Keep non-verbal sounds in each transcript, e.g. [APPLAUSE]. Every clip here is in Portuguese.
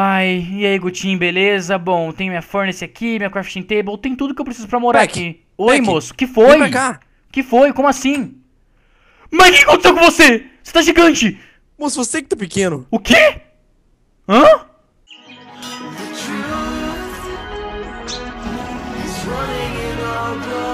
Ai, e aí, Gutim, beleza? Bom, tem minha furnace aqui, minha crafting table, tem tudo que eu preciso pra morar Peck, aqui. Oi, Peck, moço, que foi? Vem pra cá. Que foi? Como assim? Mas o que aconteceu com você? Você tá gigante! Moço, você que tá pequeno. O quê? Hã? The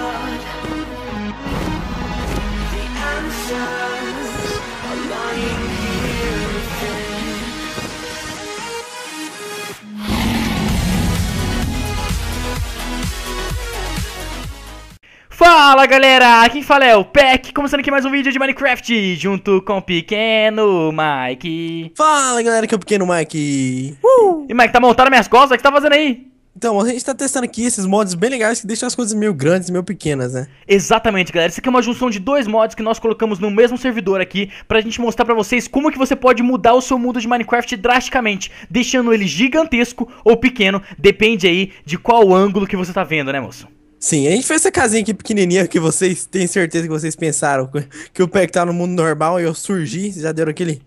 Fala galera, quem fala é o Peck, começando aqui mais um vídeo de Minecraft, junto com o pequeno Mike. Fala galera, que é o pequeno Mike. Uh! E Mike, tá montando minhas costas? O que tá fazendo aí? Então, a gente tá testando aqui esses mods bem legais que deixam as coisas meio grandes, meio pequenas, né? Exatamente, galera. Isso aqui é uma junção de dois mods que nós colocamos no mesmo servidor aqui pra gente mostrar pra vocês como que você pode mudar o seu mundo de Minecraft drasticamente, deixando ele gigantesco ou pequeno, depende aí de qual ângulo que você tá vendo, né, moço? Sim, a gente fez essa casinha aqui pequenininha que vocês têm certeza que vocês pensaram que o PEC tá no mundo normal e eu surgi, já deram aquele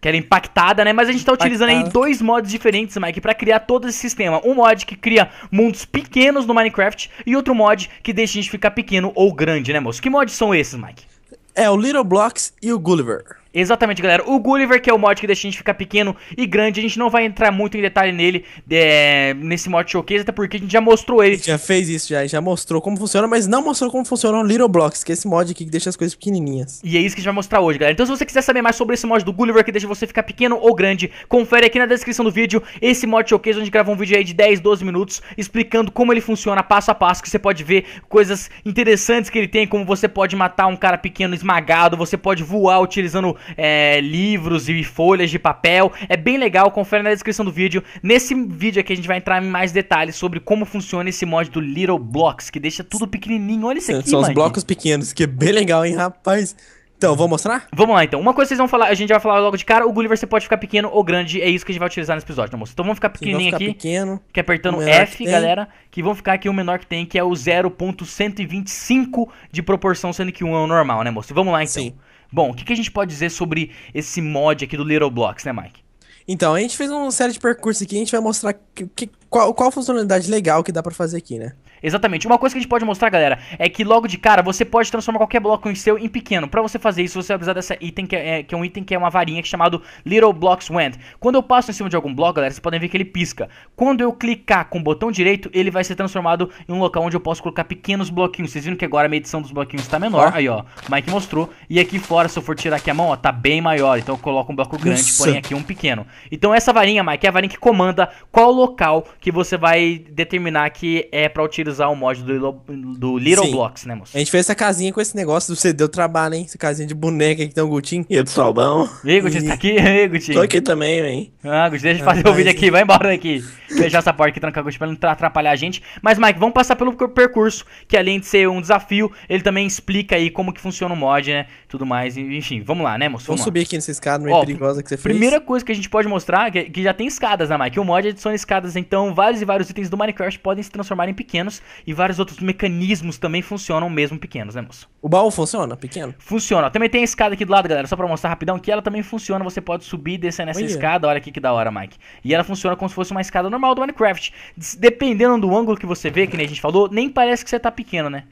que era impactada, né? Mas a gente tá utilizando impactada. aí dois mods diferentes, Mike, para criar todo esse sistema. Um mod que cria mundos pequenos no Minecraft e outro mod que deixa a gente ficar pequeno ou grande, né, moço? Que mods são esses, Mike? É o Little Blocks e o Gulliver. Exatamente, galera. O Gulliver, que é o mod que deixa a gente ficar pequeno e grande, a gente não vai entrar muito em detalhe nele, é, nesse mod showcase, até porque a gente já mostrou ele. já fez isso, já, já mostrou como funciona, mas não mostrou como funciona o Little Blocks, que é esse mod aqui que deixa as coisas pequenininhas. E é isso que a gente vai mostrar hoje, galera. Então se você quiser saber mais sobre esse mod do Gulliver, que deixa você ficar pequeno ou grande, confere aqui na descrição do vídeo esse mod showcase, onde gravou um vídeo aí de 10, 12 minutos, explicando como ele funciona passo a passo, que você pode ver coisas interessantes que ele tem, como você pode matar um cara pequeno esmagado, você pode voar utilizando é, livros e folhas de papel. É bem legal, confere na descrição do vídeo. Nesse vídeo aqui a gente vai entrar em mais detalhes sobre como funciona esse mod do Little Blocks, que deixa tudo pequenininho. Olha isso é, aqui, São os blocos pequenos, que é bem legal, hein, rapaz. Então, vou mostrar? Vamos lá, então. Uma coisa que vocês vão falar, a gente vai falar logo de cara, o Gulliver você pode ficar pequeno ou grande, é isso que a gente vai utilizar nesse episódio, né moço? Então vamos ficar pequenininho ficar aqui, pequeno, que é apertando F, que galera, que vão ficar aqui o menor que tem, que é o 0.125 de proporção, sendo que um é o normal, né, moço? Vamos lá, então. Sim. Bom, o que, que a gente pode dizer sobre esse mod aqui do Little Blocks, né, Mike? Então, a gente fez uma série de percursos aqui, a gente vai mostrar que, que, qual, qual funcionalidade legal que dá para fazer aqui, né? Exatamente. Uma coisa que a gente pode mostrar, galera, é que logo de cara você pode transformar qualquer bloco em seu em pequeno. Pra você fazer isso, você vai precisar dessa item que é, é, que é um item que é uma varinha que é chamado Little Blocks Wand. Quando eu passo em cima de algum bloco, galera, vocês podem ver que ele pisca. Quando eu clicar com o botão direito, ele vai ser transformado em um local onde eu posso colocar pequenos bloquinhos. Vocês viram que agora a medição dos bloquinhos tá menor. Aí, ó, Mike mostrou. E aqui fora, se eu for tirar aqui a mão, ó, tá bem maior. Então eu coloco um bloco grande, Nossa. porém aqui um pequeno. Então essa varinha, Mike, é a varinha que comanda qual local que você vai determinar que é pra utilizar usar o mod do, Lilo, do Little Sim. Blocks, né, moço? A gente fez essa casinha com esse negócio do CD, deu trabalho, hein? Essa casinha de boneca que tem o Gutinho. E o do Salbão. E aí, Gutinho, e... tá aqui? E aí, Gutinho? Tô aqui também, hein? Ah, Gutinho, deixa eu ah, fazer o vídeo aqui, vai embora daqui. deixar essa parte aqui trancar o Gutinho pra não atrapalhar a gente. Mas, Mike, vamos passar pelo percurso, que além de ser um desafio, ele também explica aí como que funciona o mod, né? Tudo mais, enfim, vamos lá, né, moço? Vamos, vamos subir aqui nessa escada meio Ó, perigosa que você fez. Primeira coisa que a gente pode mostrar, que, que já tem escadas, né, Mike? O mod adiciona escadas, então vários e vários itens do Minecraft podem se transformar em pequenos e vários outros mecanismos também funcionam mesmo pequenos, né, moço? O baú funciona pequeno? Funciona. Também tem a escada aqui do lado, galera, só pra mostrar rapidão, que ela também funciona. Você pode subir e descer nessa escada. Olha aqui que da hora, Mike. E ela funciona como se fosse uma escada normal do Minecraft. Dependendo do ângulo que você vê, que nem a gente falou, nem parece que você tá pequeno, né?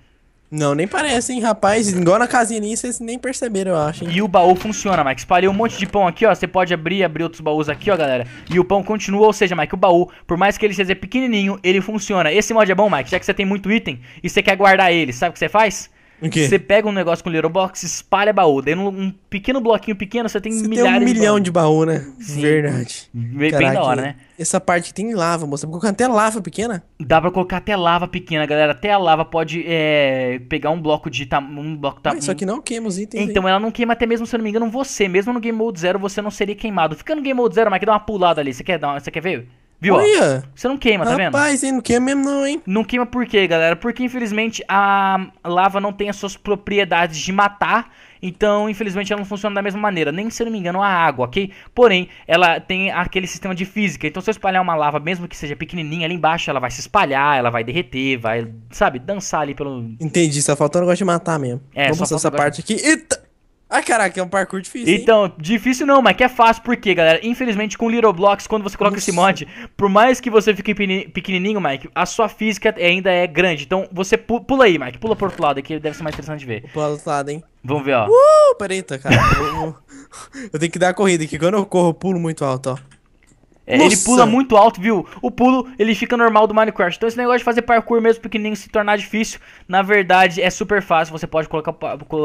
Não, nem parece, hein, rapaz. Igual na casinha ali, vocês nem perceberam, eu acho. Hein? E o baú funciona, Mike. Espalhei um monte de pão aqui, ó. Você pode abrir abrir outros baús aqui, ó, galera. E o pão continua, ou seja, Mike, o baú, por mais que ele seja pequenininho, ele funciona. Esse mod é bom, Mike, já que você tem muito item e você quer guardar ele. Sabe o que você faz? Você pega um negócio com Little Box, espalha baú. Daí num um pequeno bloquinho pequeno, você tem você milhares tem um milhão de baú, de baú né? Sim. Verdade. Bem, Caraca, bem da hora, né? Essa parte tem lava, moça. Pra colocar até lava pequena? Dá pra colocar até lava pequena, galera. Até a lava pode é, pegar um bloco de tamanho. Um bloco Mas só que não queima os itens. Então aí. ela não queima até mesmo, se eu não me engano, você. Mesmo no Game Mode Zero, você não seria queimado. Fica no Game Mode Zero, mas que dá uma pulada ali. Você quer, dar você quer ver? Viu? Olha. Você não queima, tá vendo? Rapaz, hein? Não queima mesmo, não, hein? Não queima por quê, galera? Porque, infelizmente, a lava não tem as suas propriedades de matar. Então, infelizmente, ela não funciona da mesma maneira. Nem, se eu não me engano, a água, ok? Porém, ela tem aquele sistema de física. Então, se eu espalhar uma lava, mesmo que seja pequenininha ali embaixo, ela vai se espalhar, ela vai derreter, vai, sabe, dançar ali pelo. Entendi, só faltou eu negócio de matar mesmo. É, Vamos só essa parte aqui. Eita! Ah, caraca, é um parkour difícil. Hein? Então, difícil não, mas que é fácil, por quê, galera? Infelizmente, com Little Blocks, quando você coloca Nossa. esse mod, por mais que você fique pequenininho, Mike, a sua física ainda é grande. Então, você pula aí, Mike, pula pro outro lado, que deve ser mais interessante de ver. Pula pro outro lado, hein? Vamos ver, ó. Uh, peraí, tá, cara. [LAUGHS] eu, eu tenho que dar a corrida, que quando eu corro, eu pulo muito alto, ó. É, ele pula muito alto, viu? O pulo, ele fica normal do Minecraft. Então esse negócio de fazer parkour mesmo pequenininho se tornar difícil, na verdade é super fácil. Você pode colocar,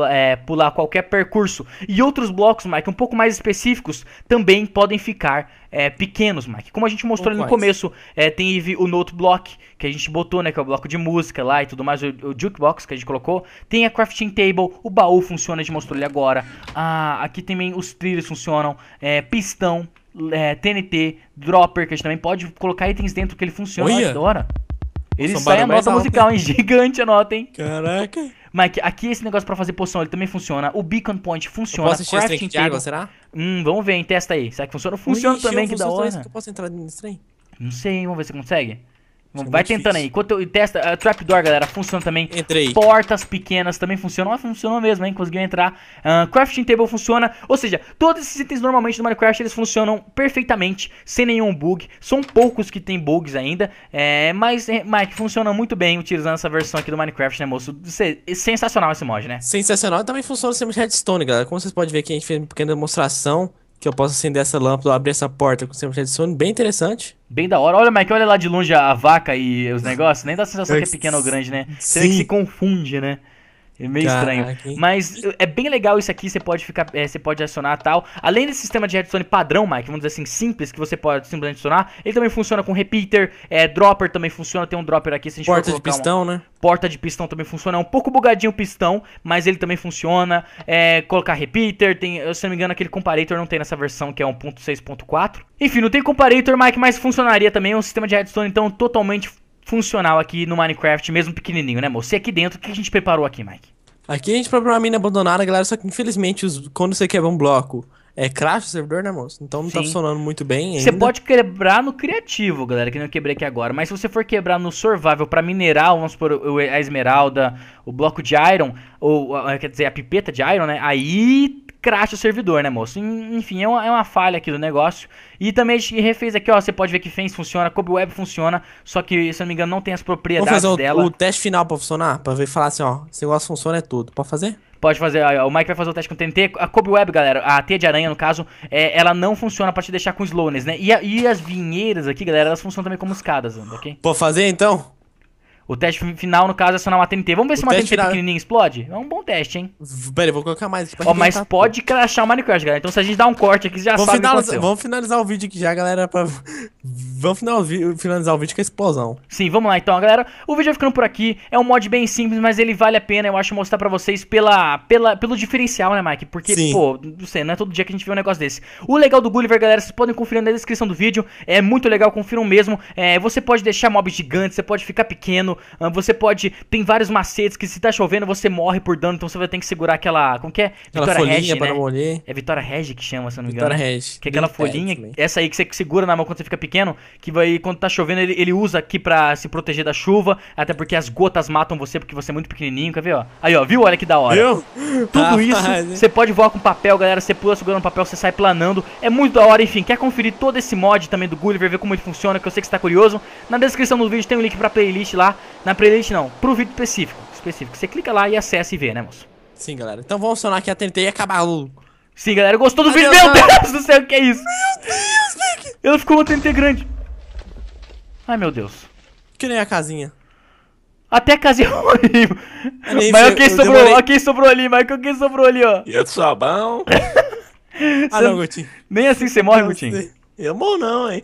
é, pular qualquer percurso. E outros blocos, Mike, um pouco mais específicos, também podem ficar é, pequenos, Mike. Como a gente mostrou no começo, é, tem o Note Block, que a gente botou, né? Que é o bloco de música lá e tudo mais, o, o Jukebox que a gente colocou. Tem a Crafting Table, o baú funciona, a gente mostrou ele agora. Ah, aqui também os trilhos funcionam, é, pistão é, TNT, dropper, que a gente também pode colocar itens dentro que ele funciona, Olha. adora. Ele Nossa, sai a nota musical, hein? [LAUGHS] Gigante a nota, hein? Caraca. Mike, aqui esse negócio pra fazer poção, ele também funciona. O Beacon Point funciona. Eu posso assistir esse de água, será? Hum, vamos ver, hein? Testa aí. Será que funciona? Funciona Ixi, também, que da hora. que eu posso entrar nesse trem? Não sei, vamos ver se consegue vai tentando difícil. aí. Enquanto eu testa, a trapdoor, galera, funciona também. Entrei. Portas pequenas também funcionam. Ah, funcionou mesmo, hein? Conseguiu entrar. Uh, crafting table funciona. Ou seja, todos esses itens normalmente do Minecraft, eles funcionam perfeitamente, sem nenhum bug. São poucos que tem bugs ainda. É, mas, é, Mike, funciona muito bem utilizando essa versão aqui do Minecraft, né, moço? É sensacional esse mod, né? Sensacional. Também funciona o redstone, galera. Como vocês podem ver aqui, a gente fez uma pequena demonstração que eu posso acender essa lâmpada, abrir essa porta com 100% de sono, bem interessante. Bem da hora. Olha, que olha lá de longe a vaca e os [LAUGHS] negócios. Nem dá a sensação que é pequeno ou grande, né? Você que se confunde, né? É meio Caraca, estranho. Mas é bem legal isso aqui, você pode ficar, é, você pode acionar tal. Além desse sistema de redstone padrão, Mike, vamos dizer assim, simples, que você pode simplesmente adicionar, ele também funciona com repeater, é, dropper também funciona, tem um dropper aqui, se a gente Porta de pistão, né? Porta de pistão também funciona, é um pouco bugadinho o pistão, mas ele também funciona. É, colocar repeater, tem, se não me engano, aquele comparator não tem nessa versão que é 1.6.4. Enfim, não tem comparator, Mike, mas funcionaria também, é um sistema de redstone, então totalmente funcional aqui no Minecraft, mesmo pequenininho, né, moço? E é aqui dentro, o que a gente preparou aqui, Mike? Aqui a gente preparou uma mina abandonada, galera, só que infelizmente os, quando você quebra é um bloco, é crash o servidor, né, moço? Então não tá Sim. tá funcionando muito bem ainda. Você pode quebrar no criativo, galera, que eu quebrei aqui agora. Mas se você for quebrar no survival para minerar, vamos supor, a esmeralda, o bloco de iron, ou, quer dizer, a pipeta de iron, né? Aí cracha o servidor, né, moço? Enfim, é uma, é uma falha aqui do negócio. E também a gente refez aqui, ó. Você pode ver que Fence funciona, Kobe Web funciona. Só que, se eu não me engano, não tem as propriedades Vamos fazer o, dela. o teste final pra funcionar? Pra ver falar assim, ó. Esse negócio funciona é tudo. Pode fazer? Pode fazer, o Mike vai fazer o teste com o TNT. A Kobe Web, galera, a teia de aranha, no caso, é, ela não funciona pra te deixar com slowness, né? E, a, e as vinheiras aqui, galera, elas funcionam também como escadas, ok? Pode fazer então? O teste final, no caso, é acionar uma TNT. Vamos ver o se uma TNT final... É pequenininha explode? É um bom teste, hein? Pera, eu vou colocar mais tipo, Ó, Mas tá... pode crashar o Minecraft, galera. Então se a gente dar um corte aqui, já vamos sabe finalizar, Vamos finalizar o vídeo aqui já, galera, pra, Vamos finalizar o vídeo com a explosão. Sim, vamos lá então, galera. O vídeo vai ficando por aqui. É um mod bem simples, mas ele vale a pena, eu acho, mostrar pra vocês pela, pela, pelo diferencial, né, Mike? Porque, Sim. pô, não sei, não é todo dia que a gente vê um negócio desse. O legal do Gulliver, galera, vocês podem conferir na descrição do vídeo. É muito legal, confiram mesmo. É, você pode deixar mob gigante, você pode ficar pequeno, ah, você pode... Tem vários macetes que se tá chovendo, você morre por dano, então você vai ter que segurar aquela... Como que é? Vitória aquela folhinha Regi, né? É Vitória Regi que chama, se eu não me engano. Vitória né? Regi. Que é aquela folhinha, né? essa aí que você segura na mão quando você fica pequeno pequeno, que vai, quando tá chovendo, ele, ele usa aqui pra se proteger da chuva, até porque as gotas matam você porque você é muito pequenininho, quer ver, ó? Aí, ó, viu? Olha que da hora. Viu? Tudo isso, você pode voar com papel, galera, você pula segurando papel, você sai planando, é muito da hora, enfim, quer conferir todo esse mod também do Gulliver, ver como ele funciona, que eu sei que você tá curioso, na descrição do vídeo tem um link pra playlist lá, na playlist não, pro vídeo específico, específico, você clica lá e acessa e vê, né, moço? Sim, galera, então vamos sonar aqui a TNT e acabar o Sim, galera, gostou do Adeus, vídeo? Meu Deus do céu, o que é isso? Meu Deus! Ela ficou uma TNT grande. Ai, meu Deus. Que nem a casinha. Até a casinha morreu. [LAUGHS] É mas quem sobrou, demorei... quem sobrou ali, mas quem sobrou ali, ó. E eu sou bom. ah, não, Gutinho. Nem assim você morre, Gutinho eu é bom não, hein?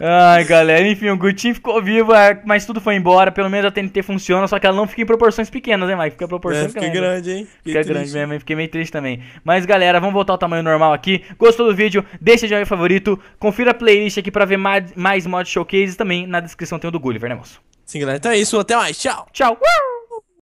Ai, galera, enfim, o Gutinho ficou vivo, é, mas tudo foi embora. Pelo menos a TNT funciona, só que ela não fica em proporções pequenas, né, Mike? Fica proporção é, fica grande. grande hein? Fiquei fica triste. grande mesmo, fiquei meio triste também. Mas, galera, vamos voltar ao tamanho normal aqui. Gostou do vídeo? Deixa de joinha favorito. Confira a playlist aqui pra ver mais, mais mod showcases também. Na descrição tem o do Gulliver, né, moço? Sim, galera. Então é isso, até mais. Tchau. Tchau.